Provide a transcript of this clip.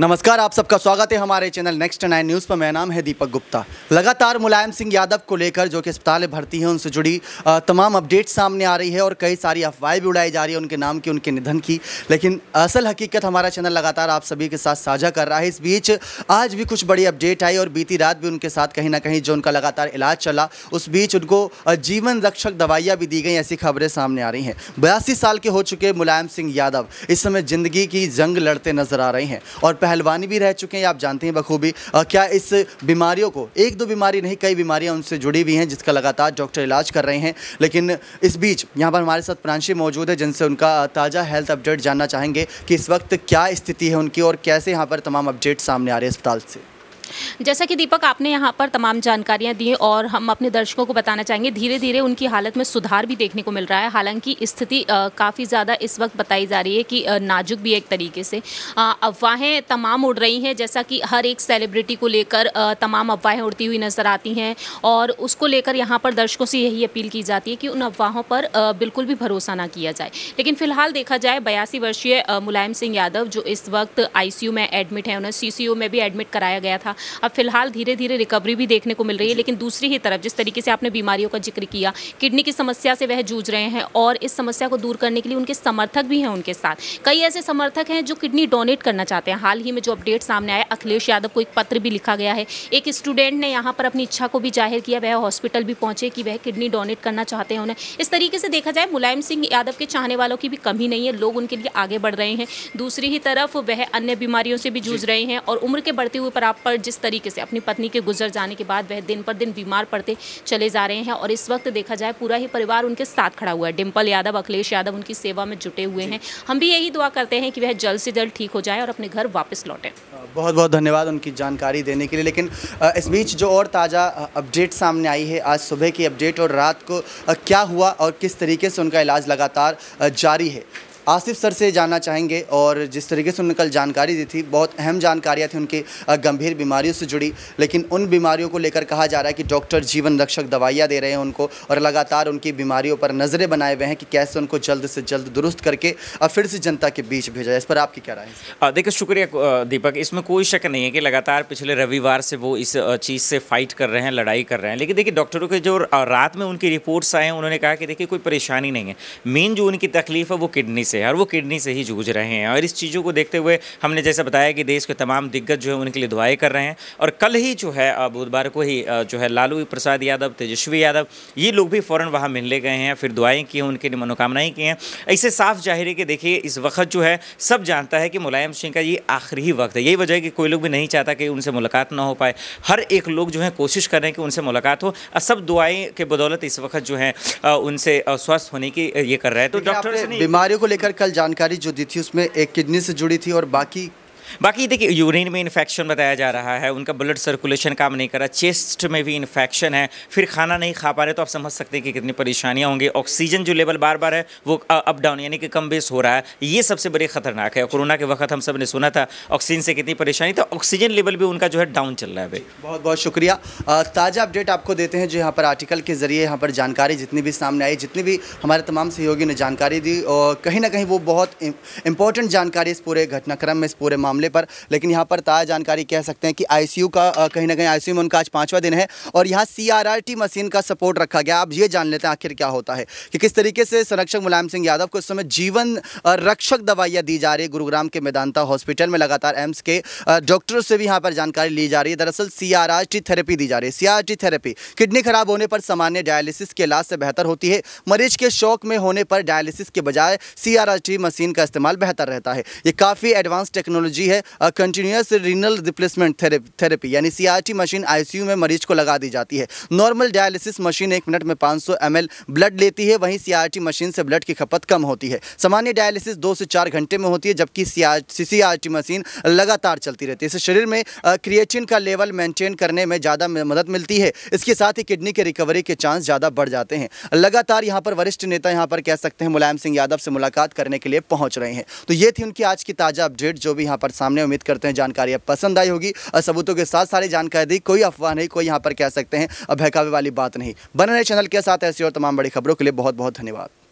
नमस्कार आप सबका स्वागत है हमारे चैनल नेक्स्ट नाइन न्यूज़ पर मेरा नाम है दीपक गुप्ता लगातार मुलायम सिंह यादव को लेकर जो कि अस्पताल में भर्ती हैं उनसे जुड़ी तमाम अपडेट सामने आ रही है और कई सारी अफवाहें भी उड़ाई जा रही है उनके नाम की उनके निधन की लेकिन असल हकीकत हमारा चैनल लगातार आप सभी के साथ साझा कर रहा है इस बीच आज भी कुछ बड़ी अपडेट आई और बीती रात भी उनके साथ कहीं ना कहीं जो उनका लगातार इलाज चला उस बीच उनको जीवन रक्षक दवाइयाँ भी दी गई ऐसी खबरें सामने आ रही हैं बयासी साल के हो चुके मुलायम सिंह यादव इस समय ज़िंदगी की जंग लड़ते नजर आ रहे हैं और पहलवान भी रह चुके हैं आप जानते हैं बखूबी क्या इस बीमारियों को एक दो बीमारी नहीं कई बीमारियाँ उनसे जुड़ी हुई हैं जिसका लगातार डॉक्टर इलाज कर रहे हैं लेकिन इस बीच यहाँ पर हमारे साथ प्रांशी मौजूद है जिनसे उनका ताज़ा हेल्थ अपडेट जानना चाहेंगे कि इस वक्त क्या स्थिति है उनकी और कैसे यहाँ पर तमाम अपडेट सामने आ रहे हैं अस्पताल से जैसा कि दीपक आपने यहाँ पर तमाम जानकारियाँ दी और हम अपने दर्शकों को बताना चाहेंगे धीरे धीरे उनकी हालत में सुधार भी देखने को मिल रहा है हालांकि स्थिति काफ़ी ज़्यादा इस वक्त बताई जा रही है कि नाजुक भी एक तरीके से अफवाहें तमाम उड़ रही हैं जैसा कि हर एक सेलिब्रिटी को लेकर तमाम अफवाहें उड़ती हुई नज़र आती हैं और उसको लेकर यहाँ पर दर्शकों से यही अपील की जाती है कि उन अफवाहों पर बिल्कुल भी भरोसा ना किया जाए लेकिन फिलहाल देखा जाए बयासी वर्षीय मुलायम सिंह यादव जो इस वक्त आई में एडमिट है उन्हें सी में भी एडमिट कराया गया था था अब फिलहाल धीरे धीरे रिकवरी भी देखने को मिल रही है लेकिन दूसरी ही तरफ जिस तरीके से आपने बीमारियों का जिक्र किया किडनी की समस्या से वह जूझ रहे हैं और इस समस्या को दूर करने के लिए उनके समर्थक भी हैं उनके साथ कई ऐसे समर्थक हैं जो किडनी डोनेट करना चाहते हैं हाल ही में जो अपडेट सामने आया अखिलेश यादव को एक पत्र भी लिखा गया है एक स्टूडेंट ने यहाँ पर अपनी इच्छा को भी जाहिर किया वह हॉस्पिटल भी पहुंचे कि वह किडनी डोनेट करना चाहते हैं उन्हें इस तरीके से देखा जाए मुलायम सिंह यादव के चाहने वालों की भी कमी नहीं है लोग उनके लिए आगे बढ़ रहे हैं दूसरी ही तरफ वह अन्य बीमारियों से भी जूझ रहे हैं और उम्र के बढ़ते हुए पर आप जिस तरीके से अपनी पत्नी के गुजर जाने के बाद वह दिन पर दिन बीमार पड़ते चले जा रहे हैं और इस वक्त देखा जाए पूरा ही परिवार उनके साथ खड़ा हुआ है डिम्पल यादव अखिलेश यादव उनकी सेवा में जुटे हुए हैं हम भी यही दुआ करते हैं कि वह जल्द से जल्द ठीक हो जाए और अपने घर वापस लौटें बहुत बहुत धन्यवाद उनकी जानकारी देने के लिए लेकिन इस बीच जो और ताज़ा अपडेट सामने आई है आज सुबह की अपडेट और रात को क्या हुआ और किस तरीके से उनका इलाज लगातार जारी है आसिफ सर से जानना चाहेंगे और जिस तरीके से उन्होंने कल जानकारी दी थी बहुत अहम जानकारियाँ थी उनकी गंभीर बीमारियों से जुड़ी लेकिन उन बीमारियों को लेकर कहा जा रहा है कि डॉक्टर जीवन रक्षक दवाइयाँ दे रहे हैं उनको और लगातार उनकी बीमारियों पर नज़रें बनाए हुए हैं कि कैसे उनको जल्द से जल्द दुरुस्त करके और फिर से जनता के बीच भेजा इस पर आपकी क्या राय है देखिए शुक्रिया दीपक इसमें कोई शक नहीं है कि लगातार पिछले रविवार से वो इस चीज़ से फाइट कर रहे हैं लड़ाई कर रहे हैं लेकिन देखिए डॉक्टरों के जो रात में उनकी रिपोर्ट्स आए हैं उन्होंने कहा कि देखिए कोई परेशानी नहीं है मेन जो उनकी तकलीफ है वो किडनी से से है और वो किडनी से ही जूझ रहे हैं और इस चीज़ों को देखते हुए हमने जैसा बताया कि देश के तमाम दिग्गज जो है उनके लिए दुआएं कर रहे हैं और कल ही जो है बुधवार को ही जो है लालू प्रसाद यादव तेजस्वी यादव ये लोग भी फ़ौरन वहाँ मिलने गए हैं फिर दुआएँ की हैं उनके लिए मनोकामनाएँ की हैं ऐसे साफ जाहिर है कि देखिए इस वक्त जो है सब जानता है कि मुलायम सिंह का ये आखिरी वक्त है यही वजह है कि कोई लोग भी नहीं चाहता कि उनसे मुलाकात ना हो पाए हर एक लोग जो है कोशिश कर रहे हैं कि उनसे मुलाकात हो और सब दुआएँ के बदौलत इस वक्त जो है उनसे स्वस्थ होने की ये कर रहे हैं तो डॉक्टर बीमारियों को लेकर लेकर कल जानकारी जो दी थी उसमें एक किडनी से जुड़ी थी और बाकी बाकी देखिए यूरिन में इन्फेक्शन बताया जा रहा है उनका ब्लड सर्कुलेशन काम नहीं कर रहा चेस्ट में भी इन्फेक्शन है फिर खाना नहीं खा पा रहे तो आप समझ सकते हैं कि कितनी परेशानियाँ होंगी ऑक्सीजन जो लेवल बार बार है वो अप डाउन यानी कि कम बेस हो रहा है ये सबसे बड़ी खतरनाक है कोरोना के वक्त हम सब ने सुना था ऑक्सीजन से कितनी परेशानी था ऑक्सीजन लेवल भी उनका जो है डाउन चल रहा है भाई बहुत बहुत शुक्रिया ताज़ा अपडेट आपको देते हैं जो यहाँ पर आर्टिकल के ज़रिए यहाँ पर जानकारी जितनी भी सामने आई जितनी भी हमारे तमाम सहयोगियों ने जानकारी दी और कहीं ना कहीं वो बहुत इंपॉर्टेंट जानकारी इस पूरे घटनाक्रम में इस पूरे मामले मामले पर लेकिन यहाँ पर ताज़ा जानकारी कह सकते हैं कि आईसीयू का कहीं ना कहीं आईसीयू में उनका आज पाँचवा दिन है और यहाँ सी मशीन का सपोर्ट रखा गया आप ये जान लेते हैं आखिर क्या होता है कि किस तरीके से संरक्षक मुलायम सिंह यादव को इस समय जीवन रक्षक दवाइयाँ दी जा रही है गुरुग्राम के मैदानता हॉस्पिटल में लगातार एम्स के डॉक्टरों से भी यहाँ पर जानकारी ली जा रही है दरअसल सी थेरेपी दी जा रही है सी थेरेपी किडनी खराब होने पर सामान्य डायलिसिस के इलाज से बेहतर होती है मरीज के शौक में होने पर डायलिसिस के बजाय सी मशीन का इस्तेमाल बेहतर रहता है ये काफ़ी एडवांस टेक्नोलॉजी टेक्नोलॉजी है कंटिन्यूस रीनल रिप्लेसमेंट थेरेपी यानी सीआरटी मशीन आईसीयू में मरीज को लगा दी जाती है नॉर्मल डायलिसिस मशीन एक मिनट में 500 सौ ब्लड लेती है वहीं सीआरटी मशीन से ब्लड की खपत कम होती है सामान्य डायलिसिस दो से चार घंटे में होती है जबकि सीआरटी मशीन लगातार चलती रहती है इससे शरीर में क्रिएटिन का लेवल मेंटेन करने में ज़्यादा मदद मिलती है इसके साथ ही किडनी के रिकवरी के चांस ज़्यादा बढ़ जाते हैं लगातार यहाँ पर वरिष्ठ नेता यहाँ पर कह सकते हैं मुलायम सिंह यादव से मुलाकात करने के लिए पहुँच रहे हैं तो ये थी उनकी आज की ताज़ा अपडेट जो भी यहाँ पर सामने उम्मीद करते हैं जानकारी पसंद आई होगी और सबूतों के साथ सारी जानकारी दी कोई अफवाह नहीं कोई यहाँ पर कह सकते हैं अब बहकावे वाली बात नहीं बने रहे चैनल के साथ ऐसी और तमाम बड़ी खबरों के लिए बहुत बहुत धन्यवाद